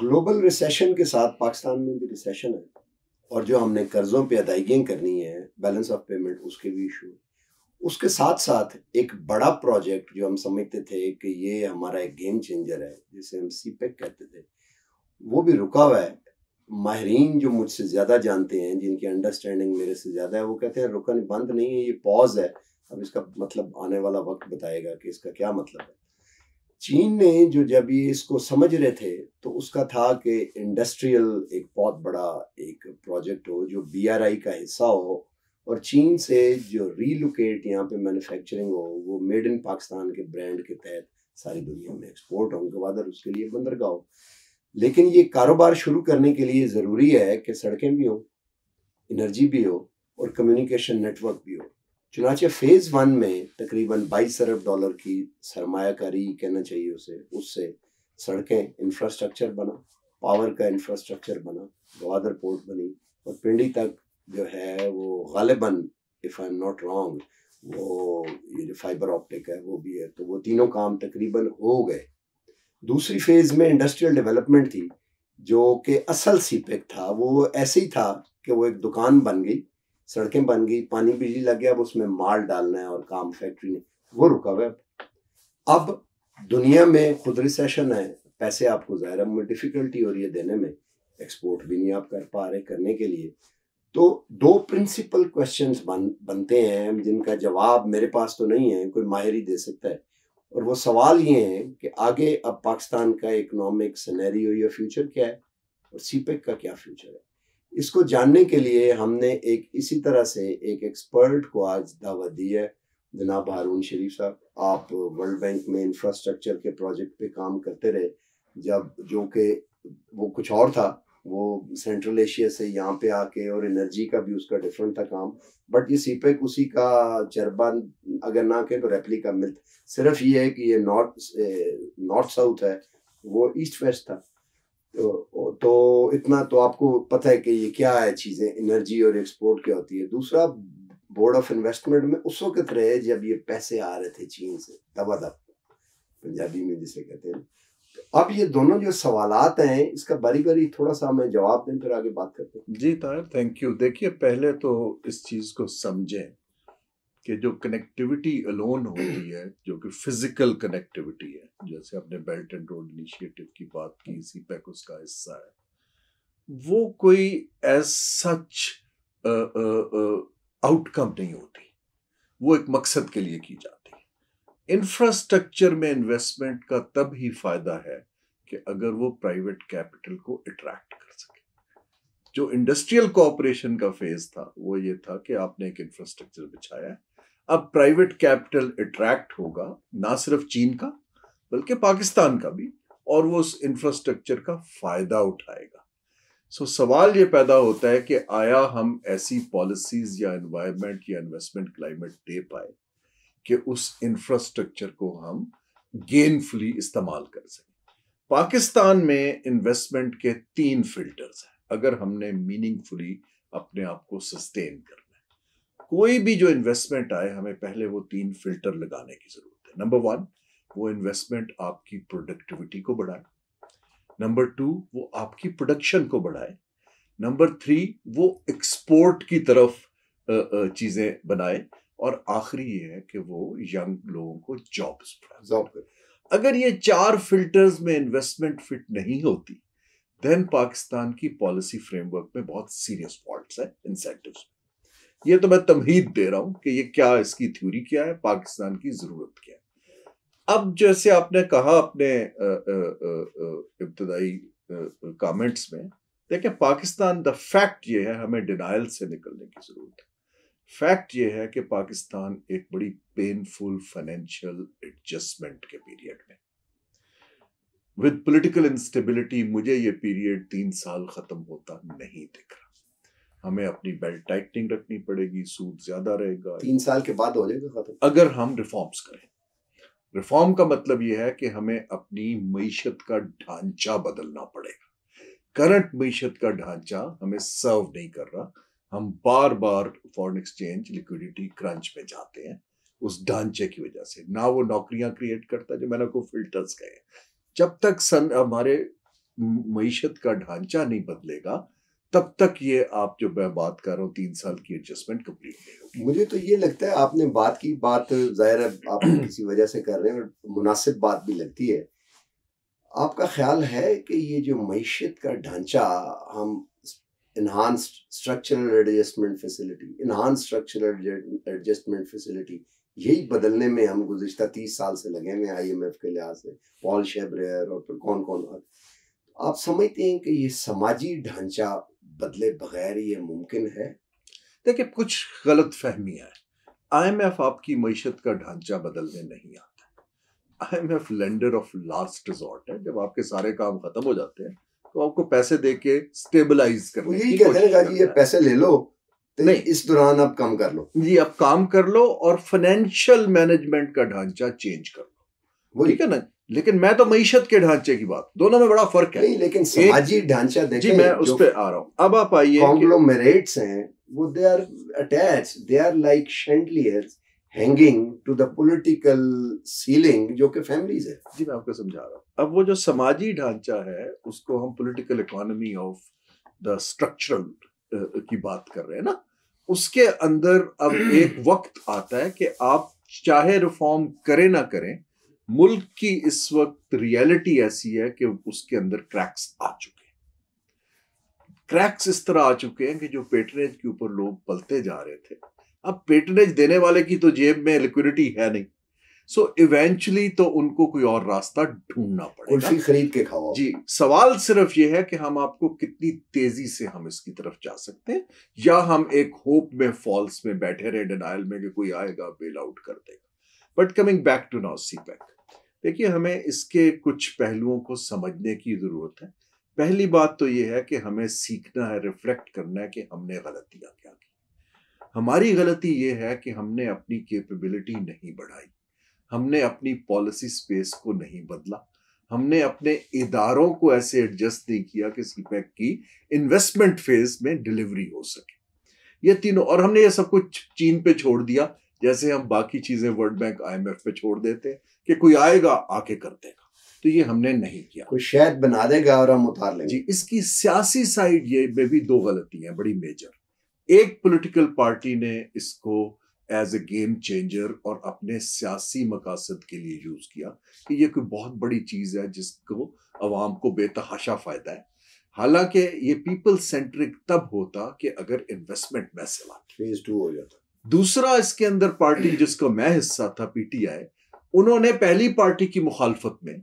Global recession के साथ पाकिस्तान में भी रिसेशन है और जो हमने कर्जों पे अदायगियाँ करनी है बैलेंस ऑफ पेमेंट उसके भी इशू है उसके साथ साथ एक बड़ा प्रोजेक्ट जो हम समझते थे कि ये हमारा एक गेम चेंजर है जिसे हम सी e कहते थे वो भी रुका हुआ है माहरीन जो मुझसे ज़्यादा जानते हैं जिनकी अंडरस्टैंडिंग मेरे से ज़्यादा है वो कहते हैं रुकन बंद नहीं है ये पॉज है अब इसका मतलब आने वाला वक्त बताएगा कि इसका क्या मतलब है चीन ने जो जब ये इसको समझ रहे थे तो उसका था कि इंडस्ट्रियल एक बहुत बड़ा एक प्रोजेक्ट हो जो बी का हिस्सा हो और चीन से जो रीलोकेट यहाँ पे मैन्युफैक्चरिंग हो वो मेड इन पाकिस्तान के ब्रांड के तहत सारी दुनिया में एक्सपोर्ट हो गवादर उसके लिए बंदरगाह हो लेकिन ये कारोबार शुरू करने के लिए ज़रूरी है कि सड़कें भी हों इनर्जी भी हो और कम्युनिकेशन नेटवर्क भी हो चुनाचे फेज़ वन में तकरीबन बाईस अरब डॉलर की सरमाकारी कहना चाहिए उसे उससे सड़कें इंफ्रास्ट्रक्चर बना पावर का इंफ्रास्ट्रक्चर बना गवादर पोर्ट बनी और पिंडी तक जो है वो गालिबन if I am not wrong वो ये जो फाइबर ऑप्टिक है वो भी है तो वो तीनों काम तकरीबन हो गए दूसरी फेज में इंडस्ट्रियल डेवलपमेंट थी जो कि असल सीपेक e था वो ऐसे ही था कि वो एक दुकान बन गई सड़कें बन गई पानी बिजली लग गया अब उसमें माल डालना है और काम फैक्ट्री ने वो रुका हुआ अब दुनिया में खुद रिसेशन है पैसे आपको ज़ाहिर में डिफ़िकल्टी हो रही है देने में एक्सपोर्ट भी नहीं आप कर पा रहे करने के लिए तो दो प्रिंसिपल क्वेश्चंस बन बनते हैं जिनका जवाब मेरे पास तो नहीं है कोई माहिर ही दे सकता है और वो सवाल ये है कि आगे अब पाकिस्तान का इकोनॉमिक सिनेरियो या फ्यूचर क्या है और सीपेक e का क्या फ्यूचर है इसको जानने के लिए हमने एक इसी तरह से एक एक्सपर्ट को आज दावत दी है जनाब हारून शरीफ साहब आप वर्ल्ड बैंक में इंफ्रास्ट्रक्चर के प्रोजेक्ट पे काम करते रहे जब जो कि वो कुछ और था वो सेंट्रल एशिया से यहाँ पे आके और एनर्जी का भी उसका डिफरेंट था काम बट ये पैक e उसी का चरबा अगर ना कहें तो रेप्लिका मिल्थ सिर्फ ये है कि ये नॉर्थ नॉर्थ साउथ है वो ईस्ट वेस्ट था तो, तो इतना तो आपको पता है कि ये क्या है चीज़ें एनर्जी और एक्सपोर्ट क्या होती है दूसरा बोर्ड ऑफ इन्वेस्टमेंट में उस वक्त रहे जब ये पैसे आ रहे थे चीन से दबा दब पंजाबी में जिसे कहते हैं अब ये दोनों जो सवाल हैं इसका बारी बारी थोड़ा सा हमें जवाब दें फिर आगे बात करते हैं जी तार थैंक यू देखिए पहले तो इस चीज़ को समझें कि जो कनेक्टिविटी अलोन होती है जो कि फिजिकल कनेक्टिविटी है जैसे आपने बेल्ट एंड रोड इनिशिएटिव की बात की इसी पैक उसका हिस्सा है वो कोई एज सच आउटकम नहीं होती वो एक मकसद के लिए की जाती है इंफ्रास्ट्रक्चर में इन्वेस्टमेंट का तब ही फायदा है कि अगर वो प्राइवेट कैपिटल को अट्रैक्ट कर सके जो इंडस्ट्रियल कोऑपरेशन का फेज था वो ये था कि आपने एक इंफ्रास्ट्रक्चर बिछाया अब प्राइवेट कैपिटल अट्रैक्ट होगा ना सिर्फ चीन का बल्कि पाकिस्तान का भी और वो उस इंफ्रास्ट्रक्चर का फायदा उठाएगा सो सवाल ये पैदा होता है कि आया हम ऐसी पॉलिसीज या एनवायरनमेंट या इन्वेस्टमेंट क्लाइमेट दे पाए कि उस इंफ्रास्ट्रक्चर को हम गेनफुली इस्तेमाल कर सकें पाकिस्तान में इन्वेस्टमेंट के तीन फिल्टर्स हैं अगर हमने मीनिंगफुली अपने आप को सस्टेन करना है कोई भी जो इन्वेस्टमेंट आए हमें पहले वो तीन फिल्टर लगाने की जरूरत है नंबर वन वो इन्वेस्टमेंट आपकी प्रोडक्टिविटी को बढ़ाए नंबर टू वो आपकी प्रोडक्शन को बढ़ाए नंबर थ्री वो एक्सपोर्ट की तरफ चीज़ें बनाए और आखिरी ये है कि वो यंग लोगों को जॉब्स जॉब अगर ये चार फिल्टर्स में इन्वेस्टमेंट फिट नहीं होती देन पाकिस्तान की पॉलिसी फ्रेमवर्क में बहुत सीरियस फॉल्ट है इंसेंटिव ये तो मैं तमहीद दे रहा हूं कि ये क्या इसकी थ्योरी क्या है पाकिस्तान की ज़रूरत क्या है अब जैसे आपने कहा अपने इब्तदाई कमेंट्स में देखें पाकिस्तान द फैक्ट ये है हमें डिनाइल से निकलने की ज़रूरत है फैक्ट ये है कि पाकिस्तान एक बड़ी पेनफुल फाइनेंशियल एडजस्टमेंट के पीरियड में विद पॉलिटिकल इंस्टेबिलिटी मुझे ये पीरियड तीन साल खत्म होता नहीं दिख रहा हमें अपनी बेल्ट टाइटनिंग रखनी पड़ेगी सूद ज्यादा रहेगा तीन साल के बाद हो जाएगा खत्म अगर हम रिफॉर्म्स करें रिफॉर्म का मतलब यह है कि हमें अपनी मीशत का ढांचा बदलना पड़ेगा करंट मीशत का ढांचा हमें सर्व नहीं कर रहा हम बार बार फॉरेन एक्सचेंज लिक्विडिटी क्रंच में जाते हैं उस ढांचे की वजह से ना वो नौकरियां क्रिएट करता जो मैंने को फिल्टर्स कहे जब तक सन हमारे मीशत का ढांचा नहीं बदलेगा तब तक ये आप जो मैं बात कर रहा हूँ तीन साल की एडजस्टमेंट कंप्लीट नहीं होगी मुझे तो ये लगता है आपने बात की बात जाहिर है आप किसी वजह से कर रहे हैं मुनासिब बात भी लगती है आपका ख्याल है कि ये जो मीशत का ढांचा हम enhanced structural adjustment facility enhanced structural adjustment facility यही बदलने में हम गुजशत तीस साल से लगे हुए आई एम एफ के लिहाज से पॉल शेब्रेयर और फिर कौन कौन और आप समझते हैं कि ये समाजी ढांचा बदले बगैर ये मुमकिन है देखिए कुछ गलत फहमी है आई एम एफ आपकी मीशत का ढांचा बदलने नहीं आता I M F lender of last resort है जब आपके सारे काम खत्म हो जाते हैं तो आपको पैसे दे के स्टेबलाइज कर यही कहते पैसे ले लो तो नहीं इस दौरान आप काम कर लो जी आप काम कर लो और फाइनेंशियल मैनेजमेंट का ढांचा चेंज कर लो ठीक है ना लेकिन मैं तो मीशत के ढांचे की बात दोनों में बड़ा फर्क है नहीं लेकिन सामाजिक ढांचा देखिए जी मैं उस पर आ रहा हूँ अब आप आइए हैं वो they are attached they are like chandeliers hanging to the political ceiling जो कि फैमिलीज है जी मैं आपको समझा रहा हूँ अब वो जो समाजी ढांचा है उसको हम political economy of the structural की बात कर रहे हैं ना उसके अंदर अब एक वक्त आता है कि आप चाहे रिफॉर्म करें ना करें मुल्क की इस वक्त रियलिटी ऐसी है कि उसके अंदर क्रैक्स आ चुके हैं क्रैक्स इस तरह आ चुके हैं कि जो पेटरेज के ऊपर लोग पलते जा रहे थे अब पेटनेज देने वाले की तो जेब में लिक्विडिटी है नहीं सो so, इवेंचुअली तो उनको कोई और रास्ता ढूंढना पड़ेगा खरीद के खाओ जी सवाल सिर्फ ये है कि हम आपको कितनी तेजी से हम इसकी तरफ जा सकते हैं या हम एक होप में फॉल्स में बैठे रहे डिनाइल में कि कोई आएगा बेल आउट कर देगा but coming back to now see back देखिए हमें इसके कुछ पहलुओं को समझने की जरूरत है पहली बात तो यह है कि हमें सीखना है रिफ्लेक्ट करना है कि हमने गलतियां क्या की हमारी गलती ये है कि हमने अपनी कैपेबिलिटी नहीं बढ़ाई हमने अपनी पॉलिसी स्पेस को नहीं बदला हमने अपने इदारों को ऐसे एडजस्ट नहीं किया कि सीपैक की इन्वेस्टमेंट फेज में डिलीवरी हो सके ये तीनों और हमने ये सब कुछ चीन पे छोड़ दिया जैसे हम बाकी चीजें वर्ल्ड बैंक आईएमएफ पे छोड़ देते हैं कि कोई आएगा आके कर देगा तो ये हमने नहीं किया कोई शायद बना देगा और हम उतार लेंगे जी इसकी सियासी साइड ये में भी दो गलतियां बड़ी मेजर एक पॉलिटिकल पार्टी ने इसको एज ए गेम चेंजर और अपने सियासी मकासद के लिए यूज किया कि ये कोई बहुत बड़ी चीज है जिसको अवाम को बेतहाशा फायदा है हालांकि ये पीपल सेंट्रिक तब होता कि अगर इन्वेस्टमेंट में आती फेज टू हो जाता दूसरा इसके अंदर पार्टी जिसका मैं हिस्सा था पीटीआई उन्होंने पहली पार्टी की मुखालफत में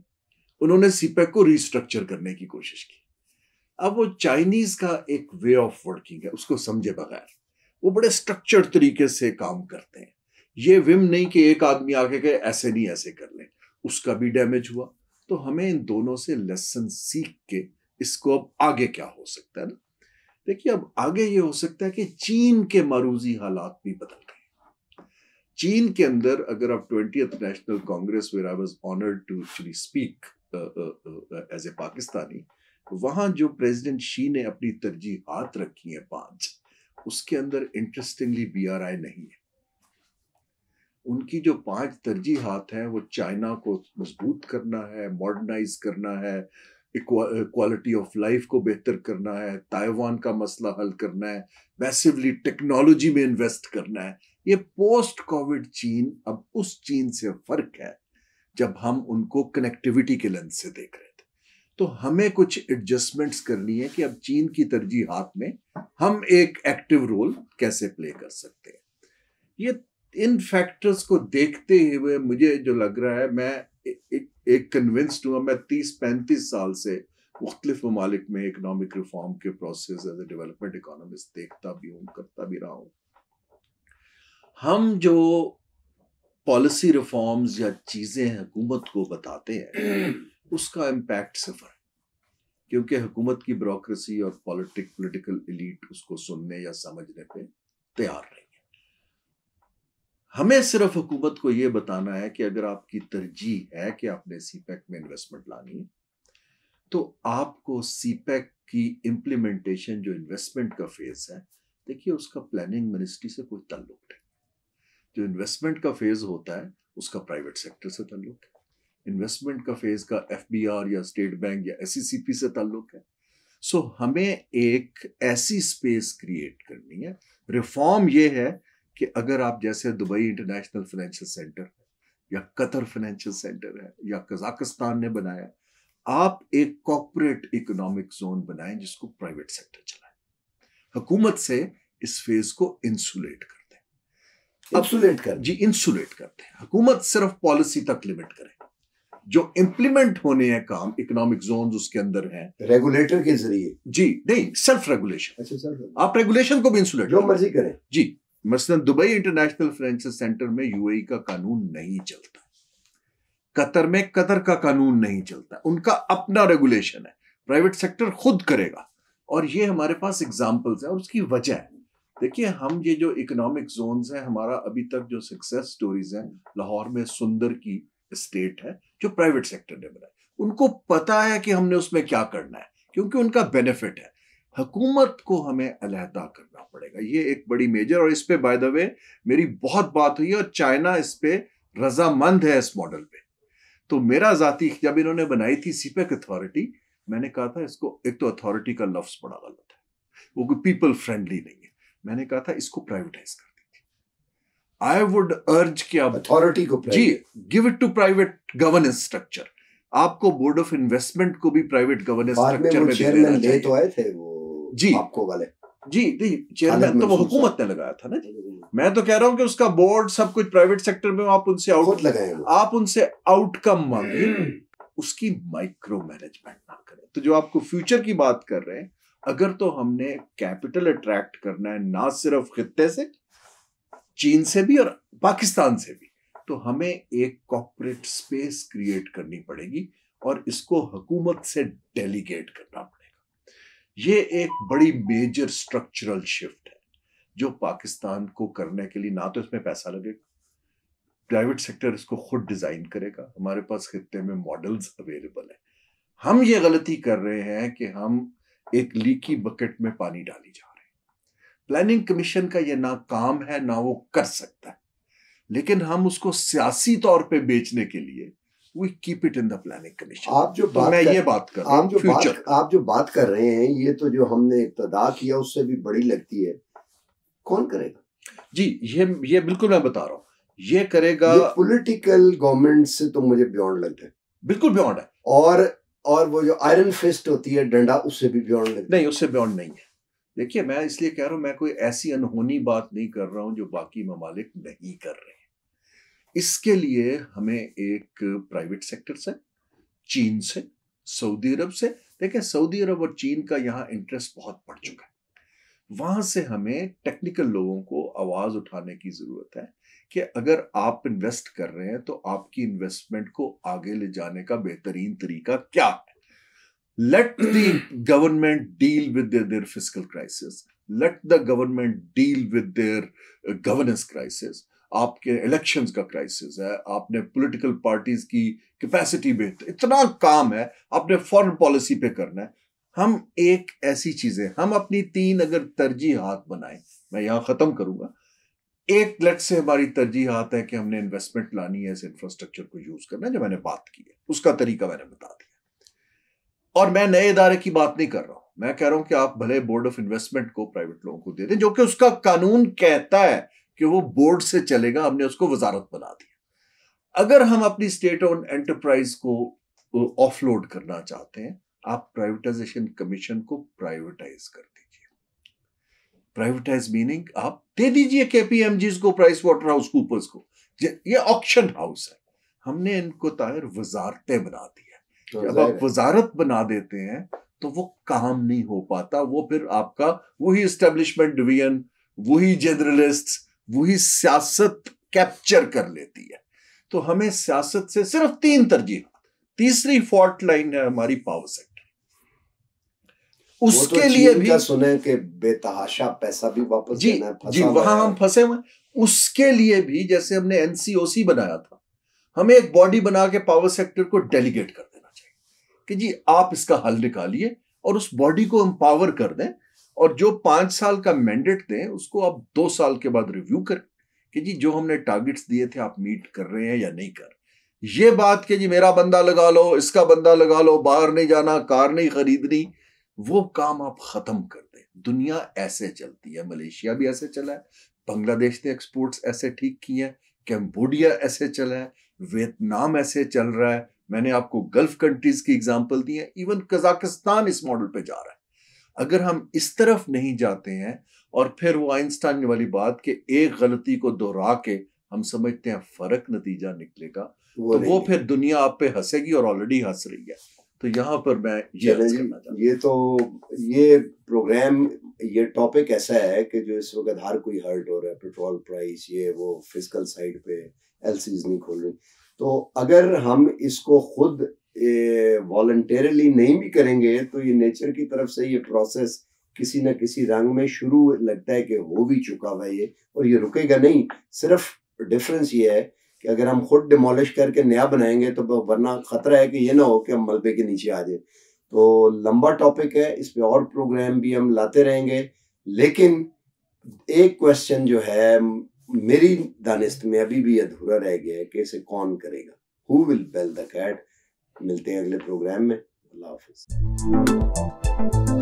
उन्होंने सीपेक e को रिस्ट्रक्चर करने की कोशिश की अब वो चाइनीज का एक वे ऑफ वर्किंग है उसको समझे बगैर वो बड़े स्ट्रक्चर्ड तरीके से काम करते हैं ये विम नहीं कि एक आदमी आके कहे ऐसे नहीं ऐसे कर लें उसका भी डैमेज हुआ तो हमें इन दोनों से लेसन सीख के इसको अब आगे क्या हो सकता है ना देखिए अब आगे ये हो सकता है कि चीन के मारूजी हालात भी बदल गए चीन के अंदर अगर आप twenty national congress where I was honoured to actually speak as a Pakistani वहां जो प्रेसिडेंट शी ने अपनी तरजीहात रखी है पांच उसके अंदर इंटरेस्टिंगली बीआरआई नहीं है उनकी जो पांच तरजीहात हैं वो चाइना को मजबूत करना है मॉडर्नाइज करना है क्वालिटी ऑफ लाइफ को बेहतर करना है ताइवान का मसला हल करना है मैसिवली टेक्नोलॉजी में इन्वेस्ट करना है ये पोस्ट कोविड चीन अब उस चीन से फर्क है जब हम उनको कनेक्टिविटी के लेंस से देख रहे हैं तो हमें कुछ एडजस्टमेंट्स करनी है कि अब चीन की तरजीहात में हम एक एक्टिव रोल कैसे प्ले कर सकते हैं ये इन फैक्टर्स को देखते हुए मुझे जो लग रहा है मैं एक कन्विंस्ड हुआ मैं तीस पैंतीस साल से मुख्तलिफ ममालिक में इकनॉमिक रिफॉर्म के process as a development economist देखता भी हूँ करता भी रहा हूँ हम जो पॉलिसी रिफॉर्म्स या चीज़ें हुकूमत को बताते हैं उसका इम्पैक्ट सफ़र है क्योंकि हुकूमत की ब्रोक्रेसी और पॉलिटिक पॉलिटिकल इलीट उसको सुनने या समझने पे तैयार नहीं है हमें सिर्फ हुकूमत को यह बताना है कि अगर आपकी तरजीह है कि आपने सीपैक e में इन्वेस्टमेंट लानी है तो आपको सीपैक e की इम्प्लीमेंटेशन जो इन्वेस्टमेंट का फेज है देखिए उसका प्लानिंग मिनिस्ट्री से कोई ताल्लुक नहीं जो इन्वेस्टमेंट का फेज होता है उसका प्राइवेट सेक्टर से ताल्लुक है इन्वेस्टमेंट का फेज का एफ या स्टेट बैंक या एस e से ताल्लुक है सो so, हमें एक ऐसी स्पेस क्रिएट करनी है रिफॉर्म ये है कि अगर आप जैसे दुबई इंटरनेशनल फाइनेंशियल सेंटर है या कतर फाइनेंशियल सेंटर है या कजाकिस्तान ने बनाया आप एक कॉपरेट इकोनॉमिक जोन बनाएं जिसको प्राइवेट सेक्टर चलाए हुकूमत से इस फेज को इंसुलेट कर दें इंसुलेट कर जी इंसुलेट करते हैं हुकूमत सिर्फ पॉलिसी तक लिमिट करें जो इम्प्लीमेंट होने हैं काम इकोनॉमिक जोन उसके अंदर हैं रेगुलेटर के जरिए जी नहीं सेल्फ रेगुलेशन अच्छा आप रेगुलेशन को भी इंसुलेट जो मर्जी करें जी मसलन दुबई इंटरनेशनल फाइनेंशियल सेंटर में यूएई e का कानून नहीं चलता कतर में कतर का कानून नहीं चलता उनका अपना रेगुलेशन है प्राइवेट सेक्टर खुद करेगा और ये हमारे पास एग्जाम्पल्स है और उसकी वजह है देखिए हम ये जो इकोनॉमिक जोन्स हैं हमारा अभी तक जो सक्सेस स्टोरीज हैं लाहौर में सुंदर की स्टेट है जो प्राइवेट सेक्टर ने बनाया उनको पता है कि हमने उसमें क्या करना है क्योंकि उनका बेनिफिट है हुकूमत को हमें अलहदा करना पड़ेगा ये एक बड़ी मेजर और इस पे बाय द वे मेरी बहुत बात हुई और चाइना इस पे रजामंद है इस मॉडल पे तो मेरा जाती जब इन्होंने बनाई थी सीपेक अथॉरिटी e मैंने कहा था इसको एक तो अथॉरिटी का लफ्ज बड़ा गलत है वो कोई पीपल फ्रेंडली नहीं है मैंने कहा था इसको प्राइवेटाइज कर आई वुड अर्ज कि अब अथॉरिटी को जी give it to private governance structure आपको बोर्ड ऑफ इन्वेस्टमेंट को भी प्राइवेट गवर्नेंस स्ट्रक्चर में देना चाहिए तो आए थे वो जी आपको वाले जी तो नहीं चेयरमैन तो वो हुकूमत ने लगाया था ना जी हम्म। मैं तो कह रहा हूँ कि उसका बोर्ड सब कुछ प्राइवेट सेक्टर में आप उनसे आउट लगाए आप उनसे आउटकम मांगे उसकी माइक्रो मैनेजमेंट ना करें तो जो आपको फ्यूचर की बात कर रहे हैं अगर तो हमने कैपिटल अट्रैक्ट करना है ना सिर्फ खत्ते से चीन से भी और पाकिस्तान से भी तो हमें एक कॉपरेट स्पेस क्रिएट करनी पड़ेगी और इसको हुकूमत से डेलीगेट करना पड़ेगा ये एक बड़ी मेजर स्ट्रक्चरल शिफ्ट है जो पाकिस्तान को करने के लिए ना तो इसमें पैसा लगेगा प्राइवेट सेक्टर इसको खुद डिजाइन करेगा हमारे पास खत्ते में मॉडल्स अवेलेबल है हम ये गलती कर रहे हैं कि हम एक लीकी बकेट में पानी डाली जा प्लानिंग कमीशन का ये ना काम है ना वो कर सकता है लेकिन हम उसको सियासी तौर पे बेचने के लिए we keep it in the planning commission आप जो तो बात तो मैं कर, ये बात कर आप जो बात आप जो बात कर रहे हैं ये तो जो हमने इब्तदा किया उससे भी बड़ी लगती है कौन करेगा जी ये ये बिल्कुल मैं बता रहा हूँ ये करेगा पॉलिटिकल गवर्नमेंट से तो मुझे बियॉन्ड लगता है बिल्कुल बियॉन्ड है और और वो जो आयरन फिस्ट होती है डंडा उससे भी बियॉन्ड लगता है नहीं उससे बियॉन्ड नहीं है देखिए मैं इसलिए कह रहा हूं मैं कोई ऐसी अनहोनी बात नहीं कर रहा हूं जो बाकी ममालिक नहीं कर रहे इसके लिए हमें एक प्राइवेट सेक्टर से चीन से सऊदी अरब से देखें सऊदी अरब और चीन का यहाँ इंटरेस्ट बहुत बढ़ चुका है वहां से हमें टेक्निकल लोगों को आवाज़ उठाने की ज़रूरत है कि अगर आप इन्वेस्ट कर रहे हैं तो आपकी इन्वेस्टमेंट को आगे ले जाने का बेहतरीन तरीका क्या है let the government deal with their, their fiscal crisis let the government deal with their uh, governance crisis आपके इलेक्शंस का क्राइसिस है आपने पॉलिटिकल पार्टीज की कैपेसिटी में इतना काम है आपने फॉरेन पॉलिसी पे करना है हम एक ऐसी चीजें हम अपनी तीन अगर तरजीहात बनाए मैं यहां खत्म करूंगा एक लेट से हमारी तरजीहात है कि हमने इन्वेस्टमेंट लानी है इस इंफ्रास्ट्रक्चर को यूज करना है जो मैंने बात की है उसका तरीका मैंने बता दिया और मैं नए इदारे की बात नहीं कर रहा हूं मैं कह रहा हूं कि आप भले बोर्ड ऑफ इन्वेस्टमेंट को प्राइवेट लोगों को दे दें जो कि उसका कानून कहता है कि वो बोर्ड से चलेगा हमने उसको वजारत बना दिया अगर हम अपनी स्टेट ओन एंटरप्राइज को ऑफलोड करना चाहते हैं आप प्राइवेटाइजेशन कमीशन को प्राइवेटाइज कर दीजिए प्राइवेटाइज मीनिंग आप दे दीजिए केपीएमजी को प्राइस वाटर हाउस कूपर्स को ये ऑक्शन हाउस है हमने इनको तायर वजारतें बना दी जब आप वजारत बना देते हैं तो वो काम नहीं हो पाता वो फिर आपका वही स्टेब्लिशमेंट डिवीजन वही जनरलिस्ट वही सियासत कैप्चर कर लेती है तो हमें सियासत से सिर्फ तीन तरजीह तीसरी फॉल्ट लाइन है हमारी पावर सेक्टर तो उसके तो लिए भी सुने के बेतहाशा पैसा भी वापस जी जी वहां हम फंसे हुए उसके लिए भी जैसे हमने एनसीओसी बनाया था हमें एक बॉडी बना के पावर सेक्टर को डेलीगेट कर कि जी आप इसका हल निकालिए और उस बॉडी को एम्पावर कर दें और जो पांच साल का मैंडेट दें उसको आप दो साल के बाद रिव्यू करें कि जी जो हमने टारगेट्स दिए थे आप मीट कर रहे हैं या नहीं कर ये बात कि जी मेरा बंदा लगा लो इसका बंदा लगा लो बाहर नहीं जाना कार नहीं खरीदनी वो काम आप ख़त्म कर दें दुनिया ऐसे चलती है मलेशिया भी ऐसे चला है बांग्लादेश ने एक्सपोर्ट्स ऐसे ठीक किए हैं कैम्बोडिया ऐसे चला है वियतनाम ऐसे चल रहा है मैंने आपको गल्फ कंट्रीज की एग्जाम्पल दी है इवन कजाकिस्तान इस मॉडल पे जा रहा है अगर हम इस तरफ नहीं जाते हैं और फिर वो आइंस्टाइन वाली बात के एक गलती को दोहरा के हम समझते हैं फर्क नतीजा निकलेगा वो तो वो फिर दुनिया आप पे हंसेगी और ऑलरेडी हंस रही है तो यहाँ पर मैं ये ये तो ये प्रोग्राम ये टॉपिक ऐसा है कि जो इस वक्त हर कोई हर्ट हो रहा है पेट्रोल प्राइस ये वो फिजिकल साइड पे एल नहीं खोल रही तो अगर हम इसको खुद वॉल्टरली नहीं भी करेंगे तो ये नेचर की तरफ से ये प्रोसेस किसी न किसी रंग में शुरू लगता है कि हो भी चुका हुआ ये और ये रुकेगा नहीं सिर्फ डिफरेंस ये है कि अगर हम खुद डिमोलिश करके नया बनाएंगे तो वरना खतरा है कि ये ना हो कि हम मलबे के नीचे आ जाए तो लंबा टॉपिक है इस पर और प्रोग्राम भी हम लाते रहेंगे लेकिन एक क्वेश्चन जो है मेरी दानिश में अभी भी अधूरा रह गया है कि इसे कौन करेगा who will bell the cat मिलते हैं अगले प्रोग्राम में अल्लाह हाफिज़